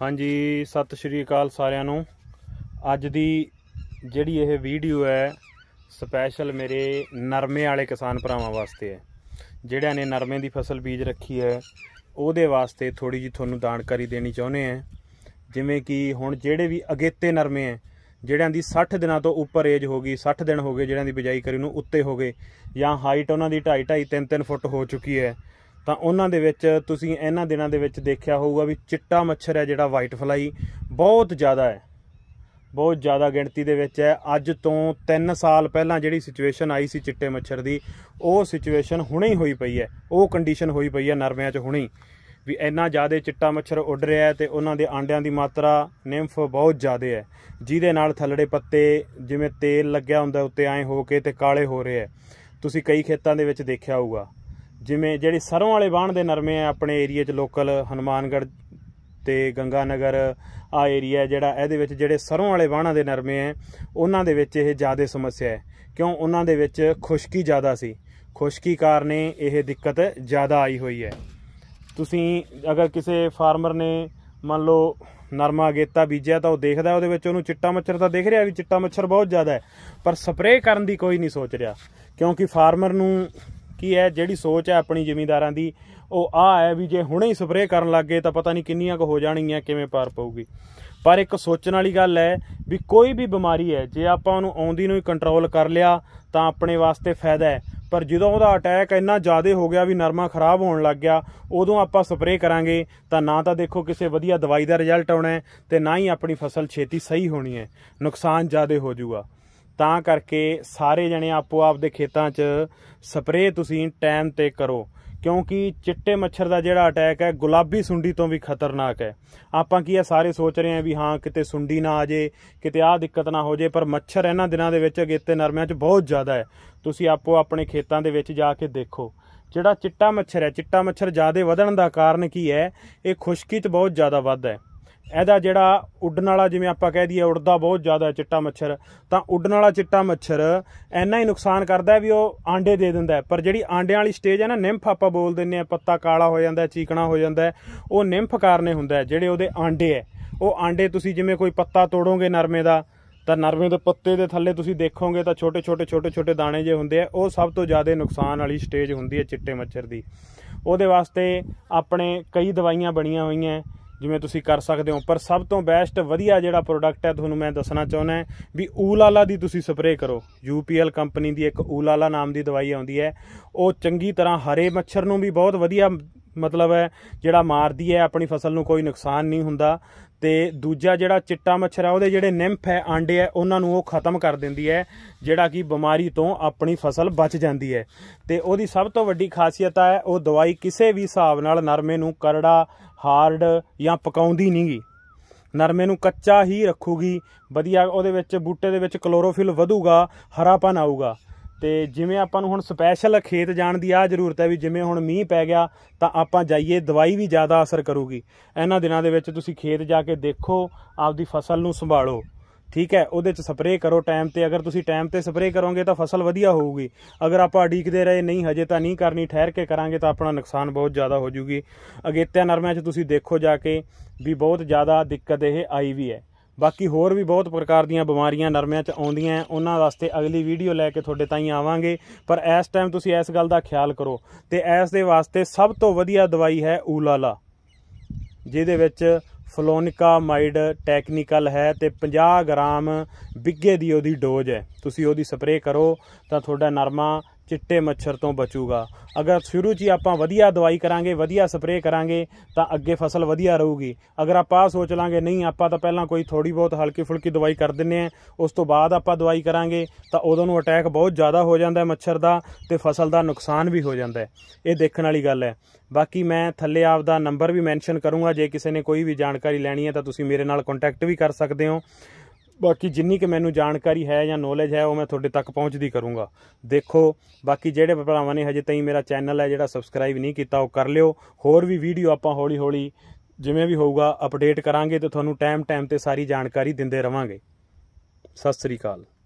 ਹਾਂਜੀ ਸਤਿ ਸ਼੍ਰੀ ਅਕਾਲ ਸਾਰਿਆਂ ਨੂੰ ਅੱਜ ਦੀ ਜਿਹੜੀ ਇਹ ਵੀਡੀਓ ਹੈ ਸਪੈਸ਼ਲ ਮੇਰੇ ਨਰਮੇ ਵਾਲੇ ਕਿਸਾਨ ਭਰਾਵਾਂ ਵਾਸਤੇ ਹੈ ਜਿਹੜਿਆਂ ਨੇ ਨਰਮੇ ਦੀ ਫਸਲ ਬੀਜ ਰੱਖੀ ਹੈ ਉਹਦੇ ਵਾਸਤੇ ਥੋੜੀ ਜੀ ਤੁਹਾਨੂੰ ਜਾਣਕਾਰੀ ਦੇਣੀ ਚਾਹੁੰਦੇ ਆ ਜਿਵੇਂ ਕਿ ਹੁਣ ਜਿਹੜੇ ਵੀ ਅਗੇਤੇ ਨਰਮੇ ਆ ਜਿਹੜਿਆਂ ਦੀ 60 ਦਿਨਾਂ ਤੋਂ ਉੱਪਰ ਏਜ ਹੋ ਗਈ 60 ਦਿਨ ਹੋ ਗਏ ਜਿਹੜਿਆਂ ਦੀ ਬਿਜਾਈ ਕਰੀ ਨੂੰ ਉੱਤੇ ਹੋ ਗਏ ਜਾਂ ਹਾਈਟ ਉਹਨਾਂ ਦੀ 2.5 2.5 3-3 ਫੁੱਟ ਹੋ ਚੁੱਕੀ ਹੈ ਤਾਂ ਉਹਨਾਂ ਦੇ ਵਿੱਚ ਤੁਸੀਂ ਇਹਨਾਂ ਦਿਨਾਂ ਦੇ ਵਿੱਚ ਦੇਖਿਆ ਹੋਊਗਾ ਵੀ ਚਿੱਟਾ ਮੱਛਰ ਹੈ ਜਿਹੜਾ ਵਾਈਟ ਫਲਾਈ ਬਹੁਤ ਜ਼ਿਆਦਾ ਹੈ ਬਹੁਤ ਜ਼ਿਆਦਾ ਗਿਣਤੀ ਦੇ ਵਿੱਚ ਹੈ ਅੱਜ ਤੋਂ 3 ਸਾਲ ਪਹਿਲਾਂ ਜਿਹੜੀ ਸਿਚੁਏਸ਼ਨ ਆਈ ਸੀ ਚਿੱਟੇ ਮੱਛਰ ਦੀ ਉਹ ਸਿਚੁਏਸ਼ਨ ਹੁਣੇ ਹੀ ਹੋਈ ਪਈ ਹੈ ਉਹ ਕੰਡੀਸ਼ਨ ਹੋਈ ਪਈ ਹੈ ਨਰਮਿਆਂ 'ਚ ਹੁਣੇ ਵੀ ਇੰਨਾ ਜ਼ਿਆਦਾ ਚਿੱਟਾ ਮੱਛਰ ਉੱਡ ਰਿਹਾ ਹੈ ਤੇ ਉਹਨਾਂ ਦੇ ਆਂਡਿਆਂ ਦੀ ਮਾਤਰਾ ਨਿੰਫ ਬਹੁਤ ਜ਼ਿਆਦਾ ਹੈ ਜਿਹਦੇ ਨਾਲ ਥੱਲੜੇ ਪੱਤੇ ਜਿਵੇਂ ਤੇਲ ਲੱਗਿਆ ਹੁੰਦਾ ਉੱਤੇ ਆਏ ਹੋ ਕੇ ਤੇ ਕਾਲੇ ਹੋ ਰਹੇ ਹੈ ਤੁਸੀਂ ਕਈ ਖੇਤਾਂ ਦੇ ਵਿੱਚ ਦੇਖਿਆ ਹੋਊਗਾ ਜਿਵੇਂ ਜਿਹੜੀ ਸਰੋਂ ਵਾਲੇ ਬਾਣ ਦੇ ਨਰਮੇ ਆ ਆਪਣੇ ਏਰੀਆ 'ਚ ਲੋਕਲ ਹਨੂਮਾਨਗੜ ਤੇ ਗੰਗਾਨਗਰ ਆ ਏਰੀਆ ਜਿਹੜਾ ਇਹਦੇ ਵਿੱਚ ਜਿਹੜੇ ਸਰੋਂ ਵਾਲੇ ਬਾਣਾਂ ਦੇ ਨਰਮੇ ਆ ਉਹਨਾਂ ਦੇ ਵਿੱਚ ਇਹ ਜ਼ਿਆਦਾ ਸਮੱਸਿਆ ਹੈ ਕਿਉਂ ਉਹਨਾਂ ਦੇ ਵਿੱਚ ਖੁਸ਼ਕੀ ਜ਼ਿਆਦਾ ਸੀ ਖੁਸ਼ਕੀ ਕਾਰਨ ਇਹ ਦਿੱਕਤ ਜ਼ਿਆਦਾ ਆਈ ਹੋਈ ਹੈ ਤੁਸੀਂ ਅਗਰ ਕਿਸੇ ਫਾਰਮਰ ਨੇ ਮੰਨ ਲਓ ਨਰਮਾ ਗੇਤਾ ਬੀਜਿਆ ਤਾਂ ਉਹ ਦੇਖਦਾ ਉਹਦੇ ਵਿੱਚ ਉਹਨੂੰ ਚਿੱਟਾ ਮੱਛਰ ਤਾਂ ਦਿਖ ਰਿਹਾ ਵੀ ਚਿੱਟਾ ਮੱਛਰ ਬਹੁਤ ਜ਼ਿਆਦਾ ਹੈ ਪਰ ਸਪਰੇਅ ਕਰਨ ਦੀ ਕੋਈ ਨਹੀਂ ਸੋਚ ਰਿਹਾ ਕਿਉਂਕਿ ਫਾਰਮਰ ਨੂੰ ਕੀ ਹੈ ਜਿਹੜੀ ਸੋਚ ਹੈ ਆਪਣੀ ਜ਼ਿਮੀਂਦਾਰਾਂ ਦੀ ਉਹ ਆ ਹੈ ਵੀ ਜੇ ਹੁਣੇ ਹੀ ਸਪਰੇਅ ਕਰਨ ਲੱਗੇ ਤਾਂ ਪਤਾ ਨਹੀਂ ਕਿੰਨੀਆਂ ਕੁ ਹੋ ਜਾਣਗੀਆਂ ਕਿਵੇਂ ਪਾਰ ਪਊਗੀ ਪਰ ਇੱਕ ਸੋਚਣ ਵਾਲੀ ਗੱਲ ਹੈ ਵੀ ਕੋਈ ਵੀ ਬਿਮਾਰੀ ਹੈ ਜੇ ਆਪਾਂ ਉਹਨੂੰ ਆਉਂਦੀ ਨੂੰ ਹੀ ਕੰਟਰੋਲ ਕਰ ਲਿਆ ਤਾਂ ਆਪਣੇ ਵਾਸਤੇ ਫਾਇਦਾ ਹੈ ਪਰ ਜਦੋਂ ਉਹਦਾ ਅਟੈਕ ਇੰਨਾ ਜ਼ਿਆਦਾ ਹੋ ਗਿਆ ਵੀ ਨਰਮਾ ਖਰਾਬ ਹੋਣ ਲੱਗ ਗਿਆ ਉਦੋਂ ਆਪਾਂ ਸਪਰੇਅ ਕਰਾਂਗੇ ਤਾਂ ਨਾ ਤਾਂ ਦੇਖੋ ਕਿਸੇ ਵਧੀਆ ਦਵਾਈ ਦਾ ਰਿਜ਼ਲਟ ਆਉਣਾ ਤੇ ਨਾ ਹੀ ਆਪਣੀ ਫਸਲ ਛੇਤੀ ਸਹੀ ਹੋਣੀ ਹੈ ਨੁਕਸਾਨ ਜ਼ਿਆਦਾ ਹੋ ਜਾਊਗਾ ਤਾਂ ਕਰਕੇ ਸਾਰੇ ਜਣੇ ਆਪੋ ਆਪ ਦੇ ਖੇਤਾਂ 'ਚ ਸਪਰੇਅ ਤੁਸੀਂ ਟਾਈਮ ਤੇ ਕਰੋ ਕਿਉਂਕਿ ਚਿੱਟੇ ਮੱਛਰ ਦਾ ਜਿਹੜਾ ਅਟੈਕ ਹੈ ਗੁਲਾਬੀ ਸੁੰਡੀ ਤੋਂ ਵੀ ਖਤਰਨਾਕ ਹੈ ਆਪਾਂ ਕੀ ਇਹ ਸਾਰੇ ਸੋਚ ਰਹੇ ਆ ਵੀ ਹਾਂ ਕਿਤੇ ਸੁੰਡੀ ਨਾ ਆ ਜੇ ਕਿਤੇ ਆਹ ਦਿੱਕਤ ਨਾ ਹੋ ਜੇ ਪਰ ਮੱਛਰ ਇਹਨਾਂ ਦਿਨਾਂ ਦੇ ਵਿੱਚ ਅਗੇਤੇ ਨਰਮਿਆਂ 'ਚ ਬਹੁਤ ਜ਼ਿਆਦਾ ਹੈ ਤੁਸੀਂ ਆਪੋ ਆਪਣੇ ਖੇਤਾਂ ਦੇ ਵਿੱਚ ਜਾ ਕੇ ਦੇਖੋ ਜਿਹੜਾ ਚਿੱਟਾ ਮੱਛਰ ਹੈ ਚਿੱਟਾ ਮੱਛਰ ਜ਼ਿਆਦਾ ਵਧਣ ਦਾ ਕਾਰਨ ਕੀ ਹੈ ਇਹ ਖੁਸ਼ਕੀ 'ਚ ਬਹੁਤ ਜ਼ਿਆਦਾ ਵੱਧ ਹੈ ਇਹਦਾ ਜਿਹੜਾ ਉੱਡਣ ਵਾਲਾ ਜਿਵੇਂ ਆਪਾਂ ਕਹਿ ਦਈਏ ਉੱਡਦਾ ਬਹੁਤ ਜ਼ਿਆਦਾ ਚਿੱਟਾ ਮੱਛਰ ਤਾਂ ਉੱਡਣ ਵਾਲਾ ਚਿੱਟਾ ਮੱਛਰ ਐਨਾ ਹੀ ਨੁਕਸਾਨ ਕਰਦਾ ਵੀ ਉਹ ਆਂਡੇ ਦੇ ਦਿੰਦਾ ਪਰ ਜਿਹੜੀ ਆਂਡਿਆਂ ਵਾਲੀ ਸਟੇਜ ਹੈ ਨਾ ਨਿੰਫ ਆਪਾਂ ਬੋਲ ਦਿੰਨੇ ਆ ਪੱਤਾ ਕਾਲਾ ਹੋ ਜਾਂਦਾ ਚੀਕਣਾ ਹੋ ਜਾਂਦਾ ਉਹ ਨਿੰਫ ਕਾਰਨੇ ਹੁੰਦਾ ਜਿਹੜੇ ਉਹਦੇ ਆਂਡੇ ਹੈ ਉਹ ਆਂਡੇ ਤੁਸੀਂ ਜਿਵੇਂ ਕੋਈ ਪੱਤਾ ਤੋੜੋਗੇ ਨਰਮੇ ਦਾ ਤਾਂ ਨਰਮੇ ਦੇ ਪੱਤੇ ਦੇ ਥੱਲੇ ਤੁਸੀਂ ਦੇਖੋਗੇ ਤਾਂ ਛੋਟੇ ਛੋਟੇ ਛੋਟੇ ਛੋਟੇ ਦਾਣੇ ਜੇ ਹੁੰਦੇ ਆ ਉਹ ਸਭ ਤੋਂ ਜ਼ਿਆਦਾ ਨੁਕਸਾਨ ਵਾਲੀ ਸਟੇਜ ਹੁੰਦੀ ਹੈ ਚਿੱਟੇ ਮੱਛਰ ਦੀ ਉਹਦੇ ਵਾਸਤੇ ਆਪਣੇ ਕਈ ਦਵਾਈਆਂ ਬਣੀਆਂ ਹੋਈਆਂ ਜਿਵੇਂ ਤੁਸੀਂ ਕਰ ਸਕਦੇ ਹੋ ਪਰ ਸਭ ਤੋਂ ਬੈਸਟ ਵਧੀਆ ਜਿਹੜਾ ਪ੍ਰੋਡਕਟ ਹੈ ਤੁਹਾਨੂੰ ਮੈਂ ਦੱਸਣਾ ਚਾਹੁੰਦਾ ਵੀ ਊਲਾਲਾ ਦੀ ਤੁਸੀਂ ਸਪਰੇਅ ਕਰੋ ਯੂਪੀਐਲ ਕੰਪਨੀ ਦੀ ਇੱਕ ਊਲਾਲਾ ਨਾਮ ਦੀ ਦਵਾਈ ਆਉਂਦੀ ਹੈ ਉਹ ਚੰਗੀ ਤਰ੍ਹਾਂ ਹਰੇ ਮੱਛਰ ਨੂੰ ਵੀ ਬਹੁਤ ਵਧੀਆ ਮਤਲਬ ਹੈ ਜਿਹੜਾ ਮਾਰਦੀ ਹੈ ਆਪਣੀ ਫਸਲ ਨੂੰ ਕੋਈ ਨੁਕਸਾਨ ਨਹੀਂ ਹੁੰਦਾ ਤੇ ਦੂਜਾ ਜਿਹੜਾ ਚਿੱਟਾ ਮੱਛਰ ਆ ਉਹਦੇ ਜਿਹੜੇ ਨਿੰਫ ਹੈ ਆਂਡੇ ਹੈ ਉਹਨਾਂ ਨੂੰ ਉਹ ਖਤਮ ਕਰ ਦਿੰਦੀ ਹੈ ਜਿਹੜਾ ਕਿ ਬਿਮਾਰੀ ਤੋਂ ਆਪਣੀ ਫਸਲ ਬਚ ਜਾਂਦੀ ਹੈ ਤੇ ਉਹਦੀ ਸਭ ਤੋਂ ਵੱਡੀ ਖਾਸੀਅਤ ਹੈ ਉਹ ਦਵਾਈ ਕਿਸੇ ਵੀ ਹਿਸਾਬ ਨਾਲ ਨਰਮੇ ਨੂੰ ਕਰੜਾ ਹਾਰਡ ਜਾਂ ਪਕਾਉਂਦੀ ਨਹੀਂਗੀ ਨਰਮੇ ਨੂੰ ਕੱਚਾ ਹੀ ਰੱਖੂਗੀ ਵਧੀਆ ਉਹਦੇ ਵਿੱਚ ਬੂਟੇ ਦੇ ਵਿੱਚ ਕਲੋਰੋਫਿਲ ਵਧੂਗਾ ਹਰਾਪਨ ਆਊਗਾ ਤੇ ਜਿਵੇਂ ਆਪਾਂ ਨੂੰ ਹੁਣ ਸਪੈਸ਼ਲ ਖੇਤ ਜਾਣ ਦੀ ਆ ਜ਼ਰੂਰਤ ਹੈ ਵੀ ਜਿਵੇਂ ਹੁਣ ਮੀਂਹ ਪੈ ਗਿਆ ਤਾਂ ਆਪਾਂ ਜਾਈਏ ਦਵਾਈ ਵੀ ਜ਼ਿਆਦਾ ਅਸਰ ਕਰੂਗੀ ਇਹਨਾਂ ਦਿਨਾਂ ਦੇ ਵਿੱਚ ਤੁਸੀਂ ਖੇਤ ਜਾ ਕੇ ਦੇਖੋ ਆਪਦੀ ਫਸਲ ਨੂੰ ਸੰਭਾਲੋ ਠੀਕ ਹੈ ਉਹਦੇ ਚ ਸਪਰੇਅ ਕਰੋ ਟਾਈਮ ਤੇ ਅਗਰ ਤੁਸੀਂ ਟਾਈਮ ਤੇ ਸਪਰੇਅ ਕਰੋਗੇ ਤਾਂ ਫਸਲ ਵਧੀਆ ਹੋਊਗੀ ਅਗਰ ਆਪਾਂ ਅਡੀਕਦੇ ਰਹੇ ਨਹੀਂ ਹਜੇ ਤਾਂ ਨਹੀਂ ਕਰਨੀ ਠਹਿਰ ਕੇ ਕਰਾਂਗੇ ਤਾਂ ਆਪਣਾ ਨੁਕਸਾਨ ਬਹੁਤ ਜ਼ਿਆਦਾ ਹੋ ਜੂਗੀ ਅਗੇਤਿਆ ਨਰਮਿਆਂ 'ਚ ਤੁਸੀਂ ਦੇਖੋ ਜਾ ਕੇ ਵੀ ਬਹੁਤ ਜ਼ਿਆਦਾ ਦਿੱਕਤ ਇਹ ਆਈ ਵੀ ਹੈ ਬਾਕੀ ਹੋਰ ਵੀ ਬਹੁਤ ਪ੍ਰਕਾਰ ਦੀਆਂ ਬਿਮਾਰੀਆਂ ਨਰਮਿਆਂ 'ਚ ਆਉਂਦੀਆਂ ਉਹਨਾਂ ਵਾਸਤੇ ਅਗਲੀ ਵੀਡੀਓ ਲੈ ਕੇ ਤੁਹਾਡੇ ਤਾਈਂ ਆਵਾਂਗੇ ਪਰ ਇਸ ਟਾਈਮ ਤੁਸੀਂ ਇਸ ਗੱਲ ਦਾ ਖਿਆਲ ਕਰੋ ਤੇ ਇਸ ਦੇ ਵਾਸਤੇ ਸਭ ਤੋਂ ਵਧੀਆ ਦਵਾਈ ਹੈ ਊਲਾਲਾ ਜਿਹਦੇ ਵਿੱਚ ਫਲੋਨਿਕਾਮਾਈਡ ਟੈਕਨੀਕਲ ਹੈ ਤੇ 50 ਗ੍ਰਾਮ ਵਿੱਗੇ ਦੀ ਉਹਦੀ ਡੋਜ਼ ਹੈ ਤੁਸੀਂ ਉਹਦੀ ਸਪਰੇਅ ਕਰੋ ਤਾਂ ਤੁਹਾਡਾ ਨਰਮਾ ਚਿੱਟੇ ਮੱਛਰ ਤੋਂ ਬਚੂਗਾ ਅਗਰ ਸ਼ੁਰੂ 'ਚ ਆਪਾਂ ਵਧੀਆ ਦਵਾਈ ਕਰਾਂਗੇ ਵਧੀਆ ਸਪਰੇਅ ਕਰਾਂਗੇ ਤਾਂ ਅੱਗੇ ਫਸਲ ਵਧੀਆ ਰਹੂਗੀ ਅਗਰ ਆਪਾਂ ਸੋਚ ਲਾਂਗੇ ਨਹੀਂ ਆਪਾਂ ਤਾਂ ਪਹਿਲਾਂ ਕੋਈ ਥੋੜੀ ਬਹੁਤ ਹਲਕੀ ਫੁਲਕੀ ਦਵਾਈ ਕਰ ਦਿੰਨੇ ਆ ਉਸ ਤੋਂ ਬਾਅਦ ਆਪਾਂ ਦਵਾਈ ਕਰਾਂਗੇ ਤਾਂ ਉਦੋਂ ਨੂੰ ਅਟੈਕ ਬਹੁਤ ਜ਼ਿਆਦਾ ਹੋ ਜਾਂਦਾ ਹੈ ਮੱਛਰ ਦਾ ਤੇ ਫਸਲ ਦਾ ਨੁਕਸਾਨ ਵੀ ਹੋ ਜਾਂਦਾ ਹੈ ਇਹ ਦੇਖਣ ਵਾਲੀ ਗੱਲ ਹੈ ਬਾਕੀ ਮੈਂ ਥੱਲੇ ਆਪ ਦਾ ਨੰਬਰ ਵੀ ਮੈਂਸ਼ਨ ਕਰੂੰਗਾ ਜੇ ਕਿਸੇ ਨੇ ਕੋਈ ਵੀ ਜਾਣਕਾਰੀ ਲੈਣੀ ਹੈ ਤਾਂ ਤੁਸੀਂ ਮੇਰੇ ਨਾਲ ਕੰਟੈਕਟ ਵੀ ਕਰ ਸਕਦੇ ਹੋ ਬਾਕੀ ਜਿੰਨੀ ਕਿ ਮੈਨੂੰ ਜਾਣਕਾਰੀ ਹੈ ਜਾਂ ਨੌਲੇਜ ਹੈ ਉਹ ਮੈਂ ਤੁਹਾਡੇ ਤੱਕ ਪਹੁੰਚਦੀ ਕਰੂੰਗਾ ਦੇਖੋ ਬਾਕੀ ਜਿਹੜੇ ਭਰਾਵਾਂ ਨੇ ਹਜੇ ਤਾਈਂ ਮੇਰਾ ਚੈਨਲ ਹੈ ਜਿਹੜਾ ਸਬਸਕ੍ਰਾਈਬ ਨਹੀਂ ਕੀਤਾ ਉਹ ਕਰ ਲਿਓ ਹੋਰ ਵੀ ਵੀਡੀਓ ਆਪਾਂ ਹੌਲੀ-ਹੌਲੀ ਜਿਵੇਂ ਵੀ ਹੋਊਗਾ ਅਪਡੇਟ ਕਰਾਂਗੇ ਤੇ ਤੁਹਾਨੂੰ ਟਾਈਮ-ਟਾਈਮ ਤੇ ਸਾਰੀ ਜਾਣਕਾਰੀ ਦਿੰਦੇ ਰਵਾਂਗੇ ਸਤਿ ਸ੍ਰੀ ਅਕਾਲ